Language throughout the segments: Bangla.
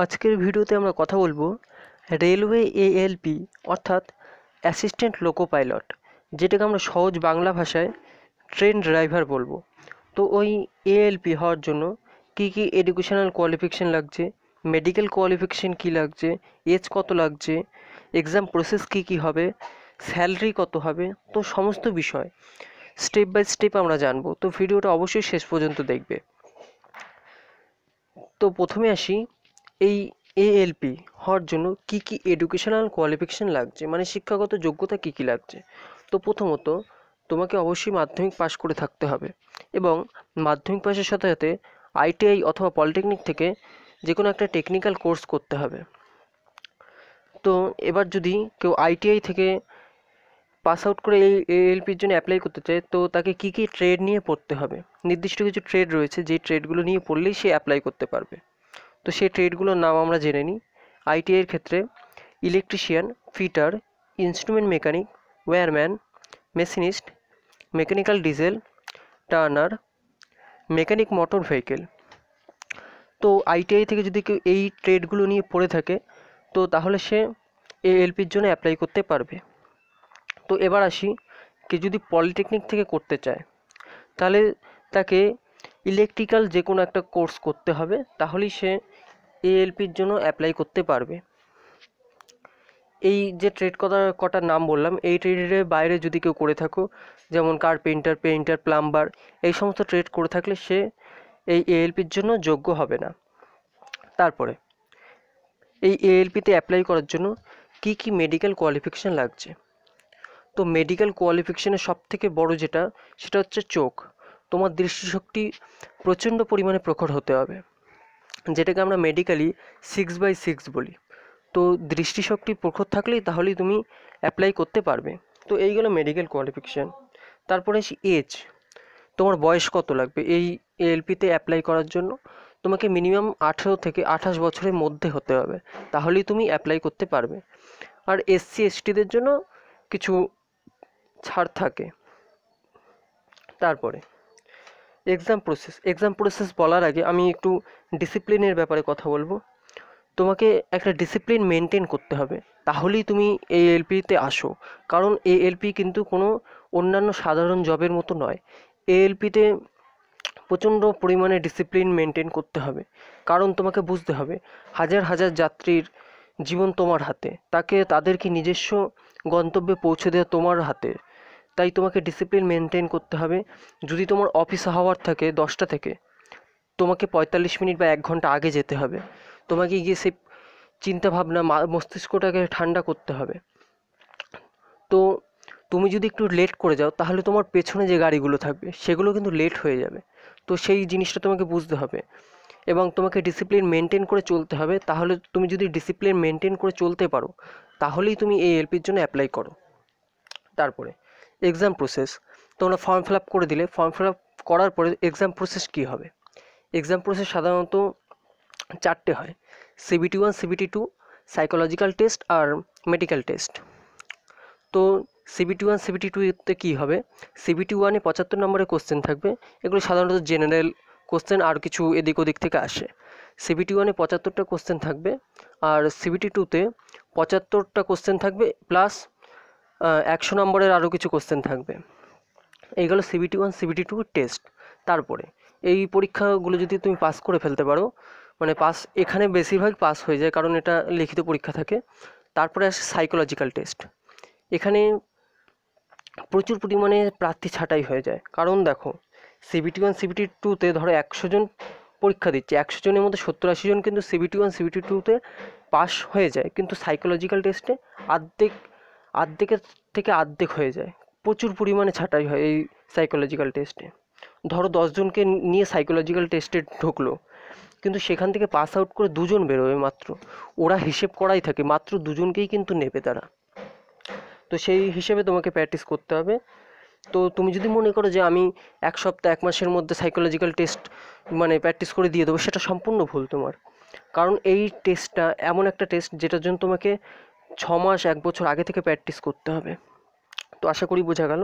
আজকের ভিডিওতে আমরা কথা বলবো রেলওয়ে এএলপি অর্থাৎ অ্যাসিস্ট্যান্ট লোকো পাইলট যেটাকে আমরা সহজ বাংলা ভাষায় ট্রেন ড্রাইভার বলবো তো ওই এএলপি হওয়ার জন্য কি কি এডুকেশনাল কোয়ালিফিকেশান লাগছে মেডিকেল কোয়ালিফিকেশান কি লাগছে এজ কত লাগছে এক্সাম প্রসেস কি কি হবে স্যালারি কত হবে তো সমস্ত বিষয় স্টেপ বাই স্টেপ আমরা জানবো তো ভিডিওটা অবশ্যই শেষ পর্যন্ত দেখবে তো প্রথমে আসি এই এএলপি হওয়ার জন্য কি কি এডুকেশনাল কোয়ালিফিকেশান লাগছে মানে শিক্ষাগত যোগ্যতা কি কি লাগছে তো প্রথমত তোমাকে অবশ্যই মাধ্যমিক পাশ করে থাকতে হবে এবং মাধ্যমিক পাশের সাথে সাথে আইটিআই অথবা পলিটেকনিক থেকে যে কোনো একটা টেকনিক্যাল কোর্স করতে হবে তো এবার যদি কেউ আইটিআই থেকে পাস আউট করে এই এএলপির জন্য অ্যাপ্লাই করতে চায় তো তাকে কী কী ট্রেড নিয়ে পড়তে হবে নির্দিষ্ট কিছু ট্রেড রয়েছে যে ট্রেডগুলো নিয়ে পড়লেই সে অ্যাপ্লাই করতে পারবে তো সেই ট্রেডগুলোর নাম আমরা জেনে নিই আইটিআইয়ের ক্ষেত্রে electrician fitter instrument mechanic wireman machinist mechanical diesel turner mechanic motor vehicle তো আইটিআই থেকে যদি কেউ এই ট্রেডগুলো নিয়ে পড়ে থাকে তো তাহলে সে এলপির জন্য অ্যাপ্লাই করতে পারবে তো এবার আসি কে যদি পলিটেকনিক থেকে করতে চায় তাহলে তাকে ইলেকট্রিক্যাল যে কোনো একটা কোর্স করতে হবে তাহলেই সে এএলপির জন্য অ্যাপ্লাই করতে পারবে এই যে ট্রেড কটা কটার নাম বললাম এই ট্রেডের বাইরে যদি কেউ করে থাকো যেমন কার্পেন্টার পেন্টার প্লাম্বার এই সমস্ত ট্রেড করে থাকলে সে এই এএলপির জন্য যোগ্য হবে না তারপরে এই এএলপিতে অ্যাপ্লাই করার জন্য কি কি মেডিকেল কোয়ালিফিকেশান লাগছে তো মেডিকেল কোয়ালিফিকেশানের সব থেকে বড় যেটা সেটা হচ্ছে চোখ তোমার দৃষ্টিশক্তি প্রচণ্ড পরিমাণে প্রখর হতে হবে যেটাকে আমরা মেডিকেলি সিক্স বাই সিক্স বলি তো দৃষ্টিশক্তি প্রখর থাকলেই তাহলেই তুমি অ্যাপ্লাই করতে পারবে তো এই গেলো মেডিকেল কোয়ালিফিকেশান তারপরে এজ তোমার বয়স কত লাগবে এই এলপিতে অ্যাপ্লাই করার জন্য তোমাকে মিনিমাম আঠেরো থেকে আঠাশ বছরের মধ্যে হতে হবে তাহলেই তুমি অ্যাপ্লাই করতে পারবে আর এসসি এসটিদের জন্য কিছু ছাড় থাকে তারপরে এক্সাম প্রসেস এক্সাম প্রসেস বলার আগে আমি একটু ডিসিপ্লিনের ব্যাপারে কথা বলবো তোমাকে একটা ডিসিপ্লিন মেনটেন করতে হবে তাহলেই তুমি এই এলপিতে আসো কারণ এই এলপি কিন্তু কোনো অন্যান্য সাধারণ জবের মতো নয় এ এলপিতে প্রচণ্ড পরিমাণে ডিসিপ্লিন মেনটেন করতে হবে কারণ তোমাকে বুঝতে হবে হাজার হাজার যাত্রীর জীবন তোমার হাতে তাকে তাদেরকে নিজস্ব গন্তব্যে পৌঁছে দেওয়া তোমার হাতে তাই তোমাকে ডিসিপ্লিন মেনটেন করতে হবে যদি তোমার অফিস হাওয়ার থাকে দশটা থেকে তোমাকে পঁয়তাল্লিশ মিনিট বা এক ঘন্টা আগে যেতে হবে তোমাকে গিয়ে সেই চিন্তাভাবনা মস্তিষ্কটাকে ঠান্ডা করতে হবে তো তুমি যদি একটু লেট করে যাও তাহলে তোমার পেছনে যে গাড়িগুলো থাকবে সেগুলো কিন্তু লেট হয়ে যাবে তো সেই জিনিসটা তোমাকে বুঝতে হবে এবং তোমাকে ডিসিপ্লিন মেনটেন করে চলতে হবে তাহলে তুমি যদি ডিসিপ্লিন মেনটেন করে চলতে পারো তাহলেই তুমি এই এলপির জন্য অ্যাপ্লাই করো তারপরে এক্সাম প্রসেস তোমরা ফর্ম ফিল আপ করে দিলে ফর্ম ফিল আপ করার পরে এক্সাম প্রসেস কী হবে এক্সাম প্রসেস সাধারণত চারটে হয় CBT one CBT two psychological test আর মেডিকেল টেস্ট তো সিবিটি ওয়ান সিবিটি টুতে কী হবে সিবিটি ওয়ানে পঁচাত্তর নম্বরের কোশ্চেন থাকবে এগুলো সাধারণত জেনারেল কোশ্চেন আর কিছু এদিক ওদিক থেকে আসে সিবিটি ওয়ানে পঁচাত্তরটা কোশ্চেন থাকবে আর সিবিটি টুতে পঁচাত্তরটা কোশ্চেন থাকবে প্লাস একশো নম্বরের আরও কিছু কোশ্চেন থাকবে এই গেলো CBT one CBT two test তারপরে এই পরীক্ষাগুলো যদি তুমি পাস করে ফেলতে পারো মানে পাস এখানে বেশিরভাগ পাস হয়ে যায় কারণ এটা লিখিত পরীক্ষা থাকে তারপরে আসে সাইকোলজিক্যাল টেস্ট এখানে প্রচুর পরিমাণে প্রার্থী ছাঁটাই হয়ে যায় কারণ দেখো সিবিটি ওয়ান সিবিটি টুতে ধরো একশো জন পরীক্ষা দিচ্ছে একশো জনের মধ্যে সত্তর আশি জন কিন্তু সিবিটি ওয়ান সিবিটি টুতে পাস হয়ে যায় কিন্তু সাইকোলজিক্যাল টেস্টে আর্ধেক আর্ধেকের থেকে আর্ধেক হয়ে যায় প্রচুর পরিমাণে ছাঁটাই হয় এই সাইকোলজিক্যাল টেস্টে ধরো দশজনকে নিয়ে সাইকোলজিক্যাল টেস্টে ঢুকলো কিন্তু সেখান থেকে পাস আউট করে দুজন বেরোবে মাত্র ওরা হিসেব করাই থাকে মাত্র দুজনকেই কিন্তু নেবে তারা তো সেই হিসেবে তোমাকে প্র্যাকটিস করতে হবে তো তুমি যদি মনে করো যে আমি এক সপ্তাহ এক মাসের মধ্যে সাইকোলজিক্যাল টেস্ট মানে প্র্যাকটিস করে দিয়ে দেবো সেটা সম্পূর্ণ ভুল তোমার কারণ এই টেস্টটা এমন একটা টেস্ট যেটার জন্য তোমাকে ছ মাস এক বছর আগে থেকে প্র্যাকটিস করতে হবে তো আশা করি বোঝা গেল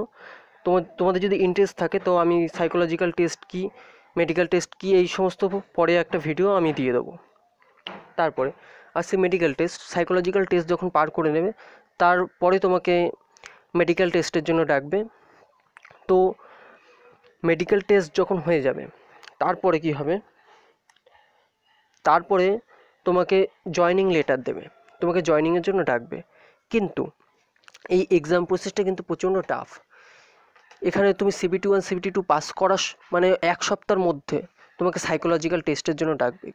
তোমার তোমাদের যদি ইন্টারেস্ট থাকে তো আমি সাইকোলজিক্যাল টেস্ট কী মেডিকেল টেস্ট কী এই সমস্ত পরে একটা ভিডিও আমি দিয়ে দেবো তারপরে আসছে মেডিকেল টেস্ট সাইকোলজিক্যাল টেস্ট যখন পার করে নেবে তারপরে তোমাকে মেডিকেল টেস্টের জন্য ডাকবে তো মেডিকেল টেস্ট যখন হয়ে যাবে তারপরে কি হবে তারপরে তোমাকে জয়নিং লেটার দেবে তোমাকে জয়নিংয়ের জন্য ডাকবে কিন্তু এই এক্সাম প্রসেসটা কিন্তু প্রচণ্ড টাফ এখানে তুমি CBT one CBT two pass করার মানে এক সপ্তাহের মধ্যে তোমাকে সাইকোলজিক্যাল টেস্টের জন্য ডাকবে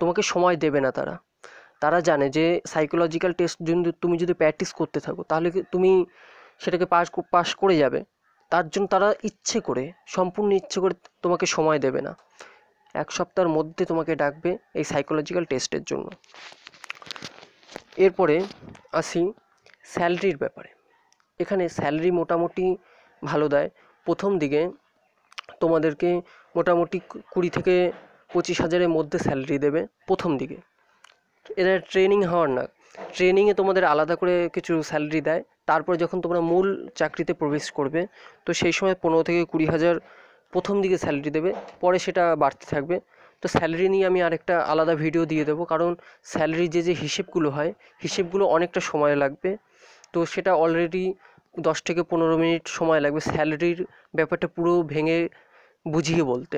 তোমাকে সময় দেবে না তারা তারা জানে যে সাইকোলজিক্যাল টেস্ট যদি তুমি যদি প্র্যাকটিস করতে থাকো তাহলে তুমি সেটাকে পাস পাস করে যাবে তার জন্য তারা ইচ্ছে করে সম্পূর্ণ ইচ্ছে করে তোমাকে সময় দেবে না এক সপ্তাহের মধ্যে তোমাকে ডাকবে এই সাইকোলজিক্যাল টেস্টের জন্য এরপরে আসি স্যালারির ব্যাপারে এখানে স্যালারি মোটামুটি ভালো দেয় প্রথম দিকে তোমাদেরকে মোটামুটি কুড়ি থেকে পঁচিশ হাজারের মধ্যে স্যালারি দেবে প্রথম দিকে এটা ট্রেনিং হওয়ার না ট্রেনিংয়ে তোমাদের আলাদা করে কিছু স্যালারি দেয় তারপরে যখন তোমরা মূল চাকরিতে প্রবেশ করবে তো সেই সময় পনেরো থেকে কুড়ি হাজার প্রথম দিকে স্যালারি দেবে পরে সেটা বাড়তে থাকবে তো স্যালারি নিয়ে আমি আরেকটা আলাদা ভিডিও দিয়ে দেবো কারণ স্যালারি যে যে হিসেবগুলো হয় হিসেবগুলো অনেকটা সময় লাগবে তো সেটা অলরেডি দশ থেকে পনেরো মিনিট সময় লাগবে স্যালারির ব্যাপারটা পুরো ভেঙে বুঝিয়ে বলতে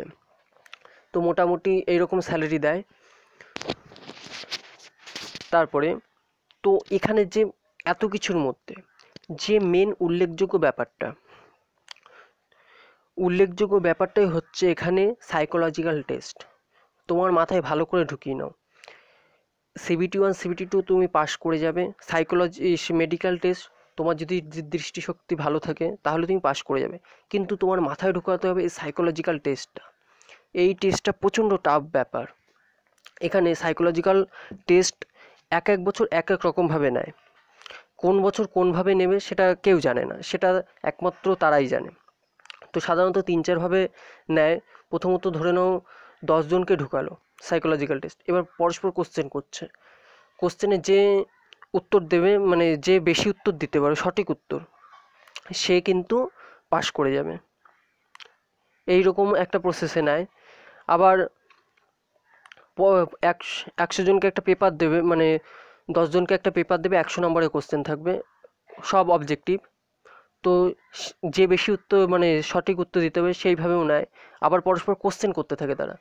তো মোটামুটি এইরকম স্যালারি দেয় তারপরে তো এখানে যে এত কিছুর মধ্যে যে মেন উল্লেখযোগ্য ব্যাপারটা উল্লেখযোগ্য ব্যাপারটাই হচ্ছে এখানে সাইকোলজিক্যাল টেস্ট তোমার মাথায় ভালো করে ঢুকিয়ে নাও সিবিটি ওয়ান সিবিটি টু তুমি পাস করে যাবে সাইকোলজি মেডিকেল টেস্ট তোমার যদি দৃষ্টিশক্তি ভালো থাকে তাহলে তুমি পাস করে যাবে কিন্তু তোমার মাথায় ঢুকাতে হবে এই সাইকোলজিক্যাল টেস্টটা এই টেস্টটা প্রচণ্ড টাফ ব্যাপার এখানে সাইকোলজিক্যাল টেস্ট এক এক বছর এক এক রকমভাবে নেয় কোন বছর কোনভাবে নেবে সেটা কেউ জানে না সেটা একমাত্র তারাই জানে তো সাধারণত তিন চারভাবে নেয় প্রথমত ধরে নাও দশজনকে ঢুকালো সাইকোলজিক্যাল টেস্ট এবার পরস্পর কোশ্চেন করছে কোশ্চেনে যে উত্তর দেবে মানে যে বেশি উত্তর দিতে পারে সঠিক উত্তর সে কিন্তু পাশ করে যাবে এই রকম একটা প্রসেসে নেয় আবার একশো জনকে একটা পেপার দেবে মানে দশজনকে একটা পেপার দেবে একশো নম্বরের কোশ্চেন থাকবে সব অবজেক্টিভ তো যে বেশি উত্তর মানে সঠিক উত্তর দিতে হবে সেইভাবেও নেয় আবার পরস্পর কোশ্চেন করতে থাকে তারা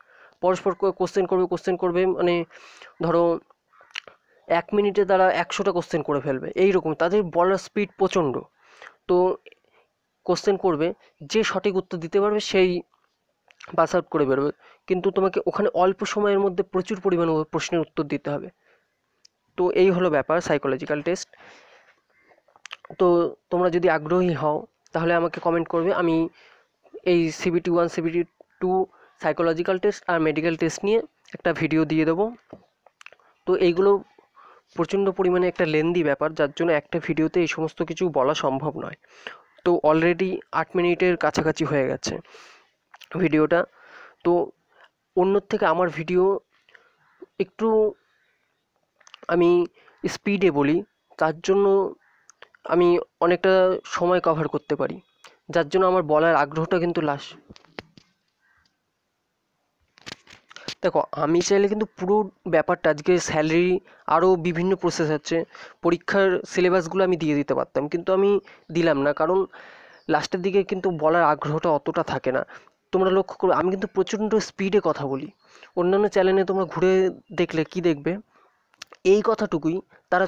পরস্পর কোশ্চেন করবে কোশ্চেন করবে মানে ধরো এক মিনিটে তারা একশোটা কোশ্চেন করে ফেলবে এই রকম তাদের বলার স্পিড প্রচণ্ড তো কোশ্চেন করবে যে সঠিক উত্তর দিতে পারবে সেই পাস আউট করে বেরোবে কিন্তু তোমাকে ওখানে অল্প সময়ের মধ্যে প্রচুর পরিমাণে প্রশ্নের উত্তর দিতে হবে তো এই হলো ব্যাপার সাইকোলজিক্যাল টেস্ট তো তোমরা যদি আগ্রহী হও তাহলে আমাকে কমেন্ট করবে আমি এই CBT one CBT two psychological test আর মেডিকেল টেস্ট নিয়ে একটা ভিডিও দিয়ে দেবো তো এইগুলো প্রচণ্ড পরিমাণে একটা লেন্দি ব্যাপার যার জন্য একটা ভিডিওতে এই সমস্ত কিছু বলা সম্ভব নয় তো অলরেডি আট মিনিটের কাছাকাছি হয়ে গেছে ভিডিওটা তো অন্যর থেকে আমার ভিডিও একটু আমি স্পিডে বলি তার জন্য আমি অনেকটা সময় কভার করতে পারি যার জন্য আমার বলার আগ্রহটা কিন্তু লাস দেখো আমি চাইলে কিন্তু পুরো ব্যাপারটা আজকে স্যালারি আরও বিভিন্ন প্রসেস আছে পরীক্ষার সিলেবাসগুলো আমি দিয়ে দিতে পারতাম কিন্তু আমি দিলাম না কারণ লাস্টের দিকে কিন্তু বলার আগ্রহটা অতটা থাকে না তোমরা লক্ষ্য করো আমি কিন্তু প্রচণ্ড স্পিডে কথা বলি অন্যান্য চ্যানেলে তোমরা ঘুরে দেখলে কি দেখবে এই কথাটুকুই তারা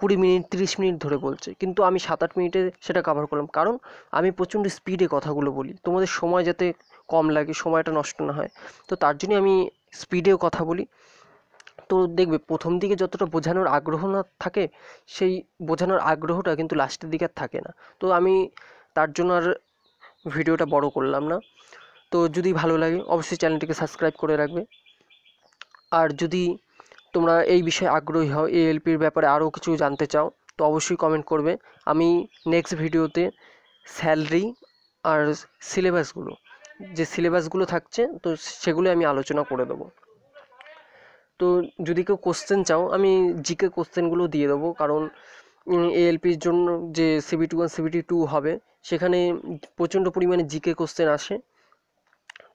কুড়ি মিনিট তিরিশ মিনিট ধরে বলছে কিন্তু আমি সাত আট মিনিটে সেটা কাভার করলাম কারণ আমি প্রচণ্ড স্পিডে কথাগুলো বলি তোমাদের সময় যাতে কম লাগে সময়টা নষ্ট না হয় তো তার জন্য আমি স্পিডেও কথা বলি তো দেখবে প্রথম দিকে যতটা বোঝানোর আগ্রহ না থাকে সেই বোঝানোর আগ্রহটা কিন্তু লাস্টের দিকে আর থাকে না তো আমি তার জন্য আর ভিডিওটা বড় করলাম না তো যদি ভালো লাগে অবশ্যই চ্যানেলটিকে সাবস্ক্রাইব করে রাখবে আর যদি তোমরা এই বিষয়ে আগ্রহী হও এএলপির ব্যাপারে আরও কিছু জানতে চাও তো অবশ্যই কমেন্ট করবে আমি নেক্সট ভিডিওতে স্যালারি আর সিলেবাসগুলো যে সিলেবাসগুলো থাকছে তো সেগুলো আমি আলোচনা করে দেবো তো যদি কেউ কোশ্চেন চাও আমি জিকে কোশ্চেনগুলো দিয়ে দেবো কারণ এএলপির জন্য যে CB two one CBT two হবে সেখানে প্রচণ্ড পরিমাণে জিকে কোশ্চেন আসে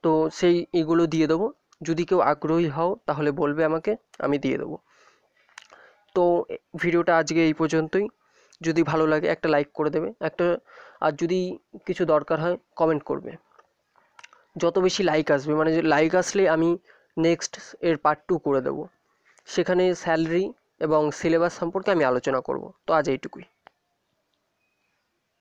তো সেই এগুলো দিয়ে দেবো যদি কেউ আগ্রহী হও তাহলে বলবে আমাকে আমি দিয়ে দেবো তো ভিডিওটা আজকে এই পর্যন্তই যদি ভালো লাগে একটা লাইক করে দেবে একটা আর যদি কিছু দরকার হয় কমেন্ট করবে যত বেশি লাইক আসবে মানে লাইক আসলে আমি নেক্সট এর পার্ট টু করে দেবো সেখানে স্যালারি এবং সিলেবাস সম্পর্কে আমি আলোচনা করব তো আজ এইটুকুই